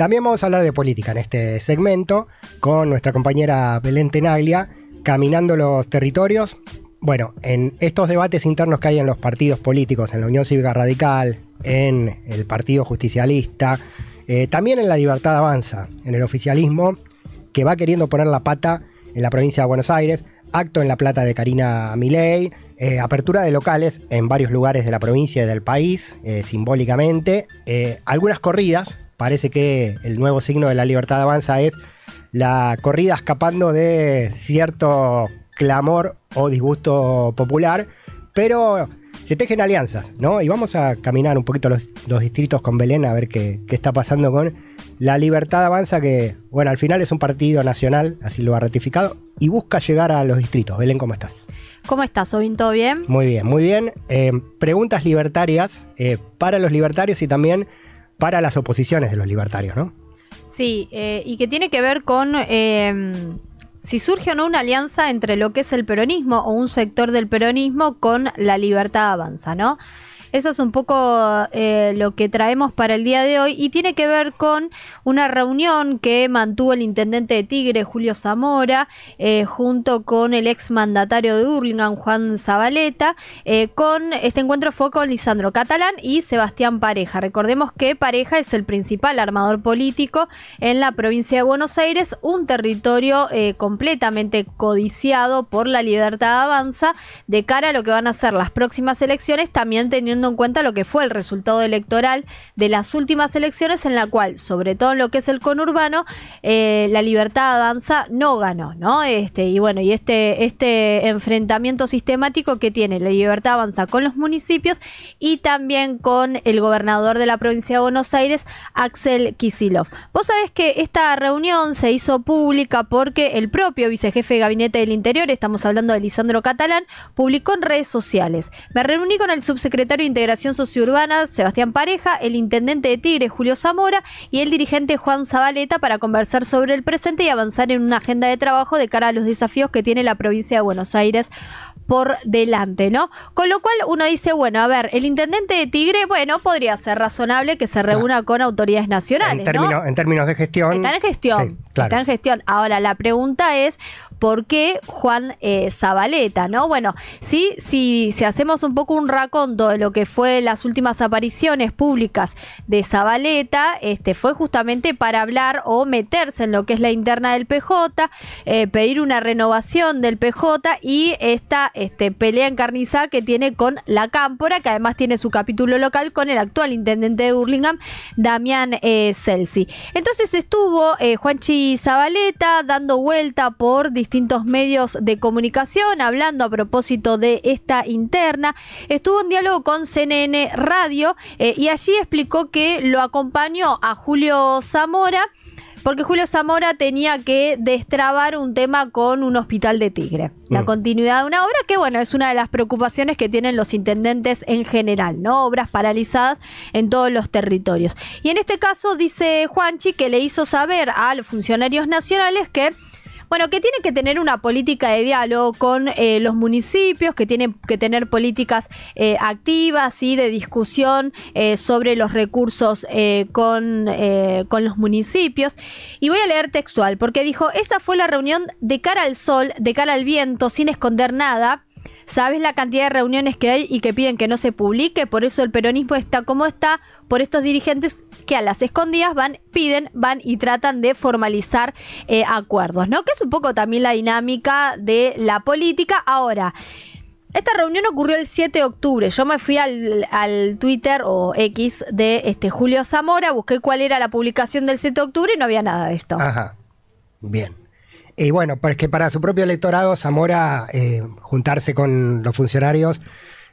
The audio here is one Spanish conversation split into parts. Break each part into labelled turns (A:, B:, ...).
A: También vamos a hablar de política en este segmento con nuestra compañera Belén Tenaglia, caminando los territorios. Bueno, en estos debates internos que hay en los partidos políticos, en la Unión Cívica Radical, en el Partido Justicialista, eh, también en la Libertad Avanza, en el oficialismo, que va queriendo poner la pata en la provincia de Buenos Aires, acto en La Plata de Karina Milei, eh, apertura de locales en varios lugares de la provincia y del país, eh, simbólicamente, algunas corridas parece que el nuevo signo de la libertad avanza es la corrida escapando de cierto clamor o disgusto popular, pero se tejen alianzas, ¿no? Y vamos a caminar un poquito los, dos distritos con Belén a ver qué, está pasando con La Libertad Avanza, que, bueno, al final es un partido nacional, así lo ha ratificado, y busca llegar a los distritos. Belén, ¿cómo estás?
B: ¿Cómo estás, Ovin? ¿Todo bien?
A: Muy bien, muy bien. Eh, preguntas libertarias eh, para los libertarios y también para las oposiciones de los libertarios, ¿no?
B: Sí, eh, y que tiene que ver con em, si surge o no una alianza entre lo que es el peronismo o un sector del peronismo con la libertad avanza, ¿no? Eso es un poco eh, lo que traemos para el día de hoy y tiene que ver con una reunión que mantuvo el intendente de Tigre, Julio Zamora, eh, junto con el exmandatario de Urlingan, Juan Zabaleta. Eh, con este encuentro fue con Lisandro Catalán y Sebastián Pareja. Recordemos que Pareja es el principal armador político en la provincia de Buenos Aires, un territorio completamente codiciado por la libertad de avanza de cara a lo que van a ser las próximas elecciones, también teniendo en cuenta lo que fue el resultado electoral de las últimas elecciones en la cual, sobre todo en lo que es el conurbano, eh, la libertad avanza no ganó, ¿no? Este, y bueno, y este, este enfrentamiento sistemático que tiene la libertad avanza con los municipios y también con el gobernador de la provincia de Buenos Aires, Axel Kisilov. Vos sabés que esta reunión se hizo pública porque el propio vicejefe de Gabinete del Interior, estamos hablando de Lisandro Catalán, publicó en redes sociales. Me reuní con el subsecretario Integración sociurbana, Sebastián Pareja, el intendente de Tigre, Julio Zamora, y el dirigente Juan Zabaleta para conversar sobre el presente y avanzar en una agenda de trabajo de cara a los desafíos que tiene la provincia de Buenos Aires por delante, ¿no? Con lo cual uno dice, bueno, a ver, el intendente de Tigre, bueno, podría ser razonable que se reúna con autoridades nacionales. En, en términos de
A: gestión. Está
B: gestión. Está en gestión. Ahora, la pregunta es, por qué Juan eh, Zabaleta, ¿no? Bueno, sí, si, hacemos un poco un raconto de lo que fue las últimas apariciones públicas de Zabaleta, este, fue justamente para hablar o meterse en lo que es la interna del PJ, eh, pedir una renovación del PJ y esta este, pelea encarnizada que tiene con la Cámpora, que además tiene su capítulo local con el actual intendente de Burlingame, Damián eh, Celsi. Entonces estuvo Juan Juanchi Zabaleta dando vuelta por distintos medios de comunicación hablando a propósito de esta interna. Estuvo en diálogo con CNN Radio eh, y allí explicó que lo acompañó a Julio Zamora porque Julio Zamora tenía que destrabar un tema con un hospital de Tigre. La mm. continuidad de una obra que, bueno, es una de las preocupaciones que tienen los intendentes en general, ¿no? Obras paralizadas en todos los territorios. Y en este caso dice Juanchi que le hizo saber a los funcionarios nacionales que bueno, que tiene que tener una política de diálogo con eh, los municipios, que tiene que tener políticas eh, activas y de discusión eh, sobre los recursos con, con los municipios. Y voy a leer textual, porque dijo, esa fue la reunión de cara al sol, de cara al viento, sin esconder nada ¿Sabes la cantidad de reuniones que hay y que piden que no se publique? Por eso el peronismo está como está, por estos dirigentes que a las escondidas van, piden, van y tratan de formalizar eh, acuerdos, ¿no? Que es un poco también la dinámica de la política. Ahora, esta reunión ocurrió el 7 de octubre. Yo me fui al, Twitter o X de este, Julio Zamora, busqué cuál era la publicación del 7 de octubre y no había nada de esto. Ajá.
A: Bien. Y bueno, pues que para su propio electorado, Zamora, eh, juntarse con los funcionarios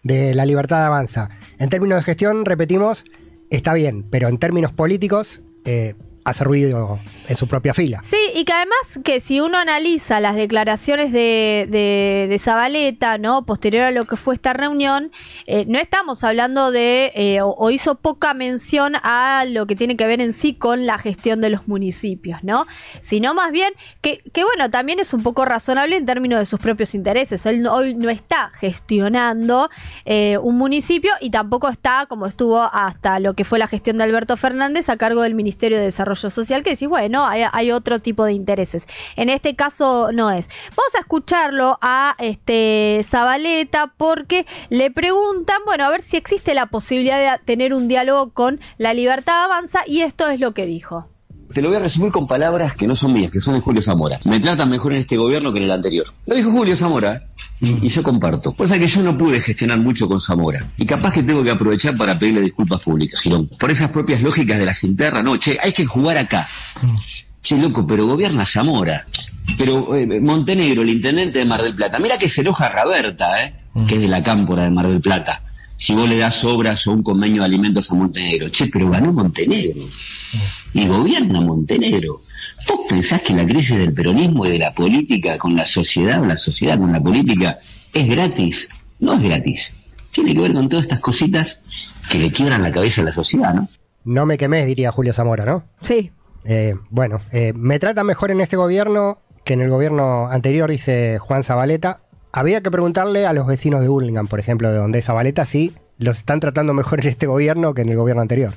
A: de la libertad avanza. En términos de gestión, repetimos, está bien, pero en términos políticos, eh, hacer ruido en su propia fila. Sí,
B: y que además que si uno analiza las declaraciones de, Zabaleta, ¿no? Posterior a lo que fue esta reunión, eh, no estamos hablando de, eh, o, hizo poca mención a lo que tiene que ver en sí con la gestión de los municipios, ¿no? Sino más bien que, que bueno, también es un poco razonable en términos de sus propios intereses. Él hoy no está gestionando eh, un municipio y tampoco está como estuvo hasta lo que fue la gestión de Alberto Fernández a cargo del Ministerio de Desarrollo social que decís, bueno, hay, hay otro tipo de intereses. En este caso no es. Vamos a escucharlo a este Zabaleta porque le preguntan, bueno, a ver si existe la posibilidad de tener un diálogo con la libertad avanza y esto es lo que dijo
C: te lo voy a resumir con palabras que no son mías, que son de Julio Zamora. Me tratan mejor en este gobierno que en el anterior. Lo dijo Julio Zamora ¿eh? y, yo comparto. Cosa que yo no pude gestionar mucho con Zamora. Y capaz que tengo que aprovechar para pedirle disculpas públicas, Girón. Por esas propias lógicas de la sinterra no, che, hay que jugar acá. Mm. Che, loco, pero gobierna Zamora. Pero eh, Montenegro, el intendente de Mar del Plata, mira que se enoja Raberta, ¿eh? Mm. que es de la cámpora de Mar del Plata si vos le das obras o un convenio de alimentos a Montenegro. Che, pero ganó Montenegro y gobierna Montenegro. ¿Vos pensás que la crisis del peronismo y de la política con la sociedad o la sociedad con la política es gratis? No es gratis. Tiene que ver con todas estas cositas que le quiebran la cabeza a la sociedad, ¿no?
A: No me quemes, diría Julio Zamora, ¿no? Sí. Eh, bueno, eh, me trata mejor en este gobierno que en el gobierno anterior, dice Juan Zabaleta. Había que preguntarle a los vecinos de Burlingame, por ejemplo, de donde es baleta si los están tratando mejor en este gobierno que en el gobierno anterior.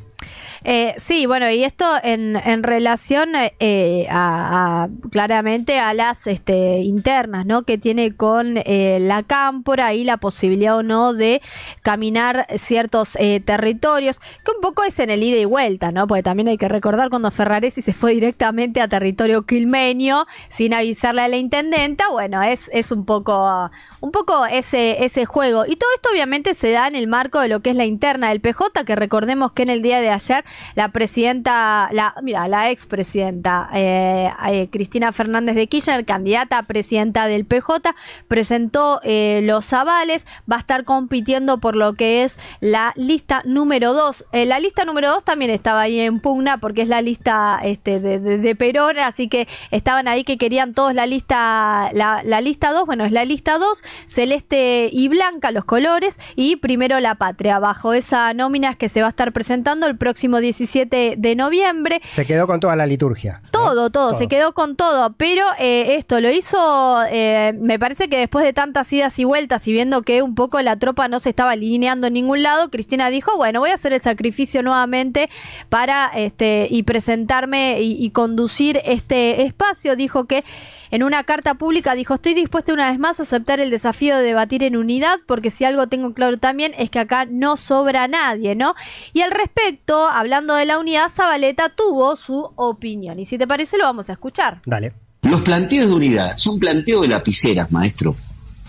B: Eh, sí, bueno, y esto en, en relación eh, eh, a, claramente a las este, internas, ¿no? Que tiene con eh, la cámpora y la posibilidad o no de caminar ciertos territorios, que un poco es en el ida y vuelta, ¿no? Porque también hay que recordar cuando Ferraresi se fue directamente a territorio quilmenio sin avisarle a la intendenta, bueno, es, es un poco, un poco ese, ese juego. Y todo esto obviamente se da en el marco de lo que es la interna del PJ, que recordemos que en el día de ayer, la presidenta, la, mira, la expresidenta eh, eh, Cristina Fernández de Kirchner, candidata a presidenta del PJ, presentó eh, los avales, va a estar compitiendo por lo que es la lista número 2. Eh, la lista número 2 también estaba ahí en pugna porque es la lista este, de, de, Perón, así que estaban ahí que querían todos la lista, la, lista 2, bueno, es la lista 2, celeste y blanca los colores y primero la patria. Bajo esa nómina es que se va a estar presentando el próximo 17 de noviembre.
A: Se quedó con toda la liturgia.
B: Todo, todo, se quedó con todo, pero eh, esto lo hizo, eh, me parece que después de tantas idas y vueltas y viendo que un poco la tropa no se estaba alineando en ningún lado, Cristina dijo, bueno, voy a hacer el sacrificio nuevamente para este y presentarme y, y conducir este espacio. Dijo que en una carta pública dijo, estoy dispuesta una vez más a aceptar el desafío de debatir en unidad, porque si algo tengo claro también es que acá no sobra nadie, ¿no? Y al respecto, hablando de la unidad, Zabaleta tuvo su opinión. Y si te parece, lo vamos a escuchar.
C: Dale. Los planteos de unidad son planteos de lapiceras, maestro.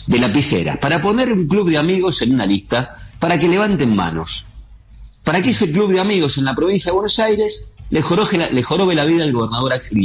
C: De lapiceras. Para poner un club de amigos en una lista, para que levanten manos. Para que ese club de amigos en la provincia de Buenos Aires le jorobe la, vida al gobernador Axel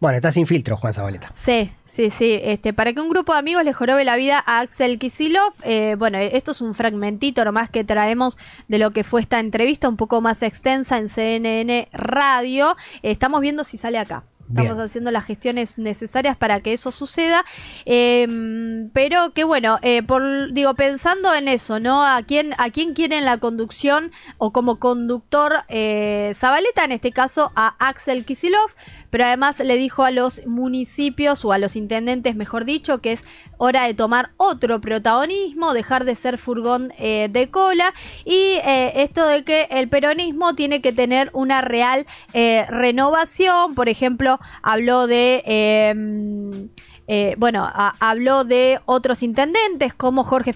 A: bueno, estás sin filtro, Juan Zabaleta.
B: Sí, sí, sí. Este, para que un grupo de amigos le jorobe la vida a Axel Kisilov, eh, bueno, esto es un fragmentito nomás que traemos de lo que fue esta entrevista, un poco más extensa en CNN Radio. estamos viendo si sale acá. Estamos haciendo las gestiones necesarias para que eso suceda. Em, pero que bueno, eh, por, digo, pensando en eso, ¿no? ¿A quién, a quién quieren la conducción o como conductor eh, Zabaleta, en este caso a Axel Kisilov? pero además le dijo a los municipios o a los intendentes, mejor dicho, que es hora de tomar otro protagonismo, dejar de ser furgón eh, de cola y eh, esto de que el peronismo tiene que tener una real eh, renovación, por ejemplo, habló de em, eh, bueno, habló de otros intendentes como Jorge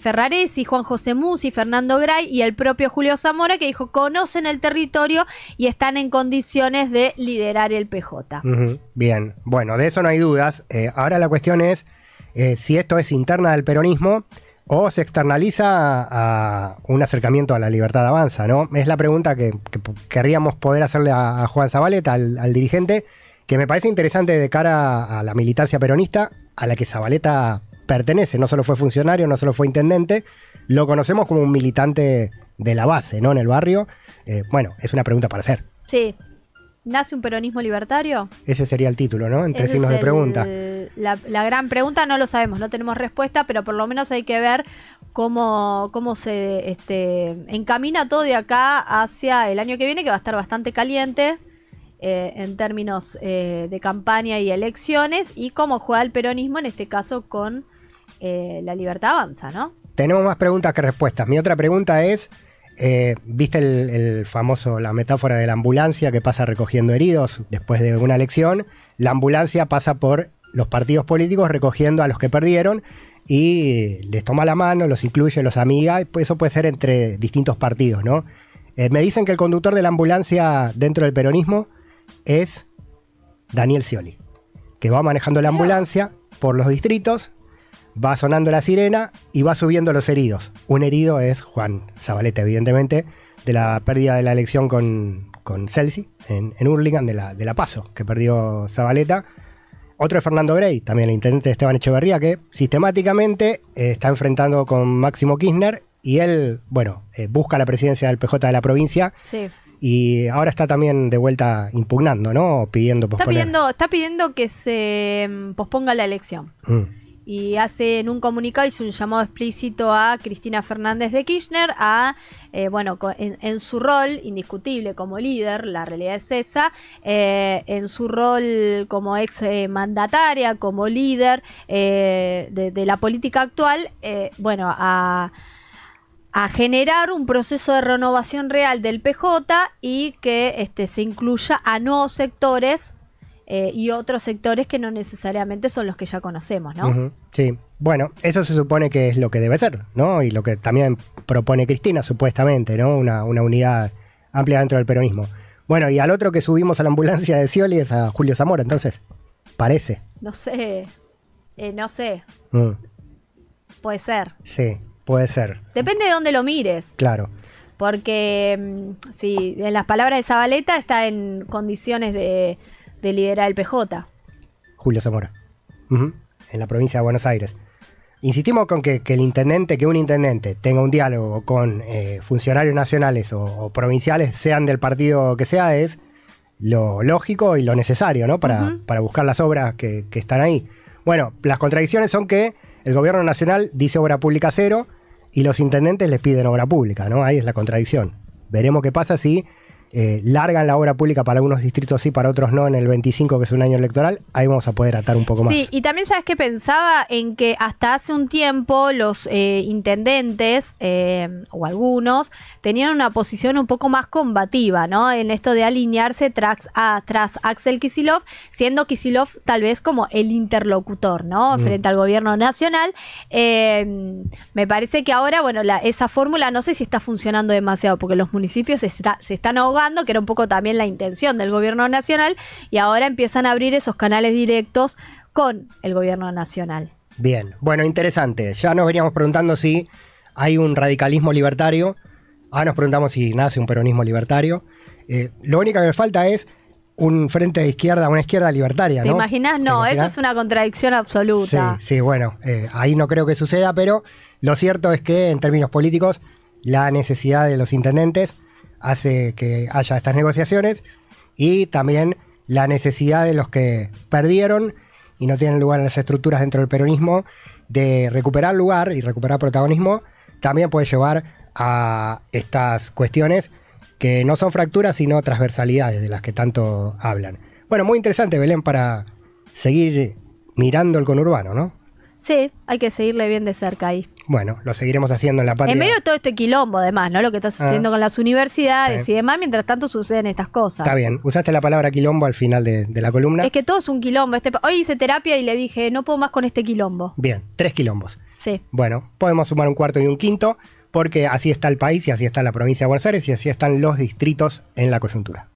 B: y Juan José Musi, Fernando Gray y el propio Julio Zamora, que dijo, conocen el territorio y están en condiciones de liderar el PJ.
A: Bien, bueno, de eso no hay dudas. Eh, ahora la cuestión es eh, si esto es interna del peronismo o se externaliza a, un acercamiento a la libertad avanza, ¿no? Es la pregunta que, querríamos poder hacerle a, Juan Zabaleta, al dirigente, que me parece interesante de cara a la militancia peronista, a la que Zabaleta pertenece, no solo fue funcionario, no solo fue intendente, lo conocemos como un militante de la base, ¿no? En el barrio. Eh, bueno, es una pregunta para hacer.
B: Sí. ¿Nace un peronismo libertario?
A: Ese sería el título, ¿no? Entre signos de pregunta.
B: la, gran pregunta no lo sabemos, no tenemos respuesta, pero por lo menos hay que ver cómo, cómo se este, encamina todo de acá hacia el año que viene, que va a estar bastante caliente. Eh, en términos eh, de campaña y elecciones y cómo juega el peronismo en este caso con eh, la libertad avanza, ¿no?
A: Tenemos más preguntas que respuestas. Mi otra pregunta es, ¿viste el, el, famoso, la metáfora de la ambulancia que pasa recogiendo heridos después de una elección? La ambulancia pasa por los partidos políticos recogiendo a los que perdieron y les toma la mano, los incluye, los amiga, y pues eso puede ser entre distintos partidos, ¿no? me dicen que el conductor de la ambulancia dentro del peronismo es Daniel Scioli, que va manejando la ambulancia por los distritos, va sonando la sirena y va subiendo los heridos. Un herido es Juan Zabaleta, evidentemente, de la pérdida de la elección con, con Celsi en, Hurlingham, de la, de la paso que perdió Zabaleta. Otro es Fernando Grey, también el intendente Esteban Echeverría, que sistemáticamente eh, está enfrentando con Máximo Kirchner y él, bueno, eh, busca la presidencia del PJ de la provincia. Sí y ahora está también de vuelta impugnando, ¿no? Pidiendo Está pidiendo,
B: está pidiendo que se mm, posponga la elección. Mm. Y hace en un comunicado hizo un llamado explícito a Cristina Fernández de Kirchner a, eh, bueno, en, su rol indiscutible como líder, la realidad es esa, eh, en su rol como ex eh, mandataria, como líder de, de, la política actual, bueno, a a generar un proceso de renovación real del PJ y que este, se incluya a nuevos sectores eh, y otros sectores que no necesariamente son los que ya conocemos, ¿no?
A: Sí. Bueno, eso se supone que es lo que debe ser, ¿no? Y lo que también propone Cristina, supuestamente, ¿no? Una, unidad amplia dentro del peronismo. Bueno, y al otro que subimos a la ambulancia de Scioli es a Julio Zamora, entonces. Parece.
B: No sé. Eh, no sé. Mm. Puede ser.
A: Sí. Puede ser.
B: Depende de dónde lo mires. Claro. Porque mm, sí, en las palabras de Zabaleta está en condiciones de, liderar el PJ.
A: Julio Zamora. En la provincia de Buenos Aires. Insistimos con que, el intendente, que un intendente tenga un diálogo con eh, funcionarios nacionales o, provinciales, sean del partido que sea, es lo lógico y lo necesario, ¿no? Para, para buscar las obras que están ahí. Bueno, las contradicciones son que el gobierno nacional dice obra pública cero y los intendentes les piden obra pública, ¿no? Ahí es la contradicción. Veremos qué pasa si eh, largan la obra pública para algunos distritos y para otros no, en el 25, que es un año electoral, ahí vamos a poder atar un poco más. Sí,
B: y también sabes que pensaba en que hasta hace un tiempo los eh, intendentes, eh, o algunos, tenían una posición un poco más combativa, ¿no? En esto de alinearse tras, Axel Kisilov, siendo Kisilov tal vez como el interlocutor, ¿no? Mm. Frente al gobierno nacional. me parece que ahora, bueno, esa fórmula no sé si está funcionando demasiado, porque los municipios se están ahogando que era un poco también la intención del gobierno nacional, y ahora empiezan a abrir esos canales directos con el gobierno nacional.
A: Bien, bueno, interesante. Ya nos veníamos preguntando si hay un radicalismo libertario. Ahora nos preguntamos si nace un peronismo libertario. Eh, lo único que me falta es un frente de izquierda, una izquierda libertaria, ¿no? ¿Te imaginas?
B: No, eso es una contradicción absoluta.
A: Sí, sí bueno, eh, ahí no creo que suceda, pero lo cierto es que en términos políticos, la necesidad de los intendentes hace que haya estas negociaciones y también la necesidad de los que perdieron y no tienen lugar en las estructuras dentro del peronismo de recuperar lugar y recuperar protagonismo también puede llevar a estas cuestiones que no son fracturas sino transversalidades de las que tanto hablan. Bueno, muy interesante Belén para seguir mirando el conurbano, ¿no?
B: Sí, hay que seguirle bien de cerca ahí.
A: Bueno, lo seguiremos haciendo en la parte. En medio de
B: todo este quilombo, además, ¿no? Lo que está ah. sucediendo con las universidades y demás, mientras tanto suceden estas cosas. Está
A: bien, usaste la palabra quilombo al final de, la columna. Es
B: que todo es un quilombo. Este, hoy hice terapia y le dije, no puedo más con este quilombo.
A: Bien, tres quilombos. Sí. Bueno, podemos sumar un cuarto y un quinto, porque así está el país y así está la provincia de Buenos Aires y así están los distritos en la coyuntura.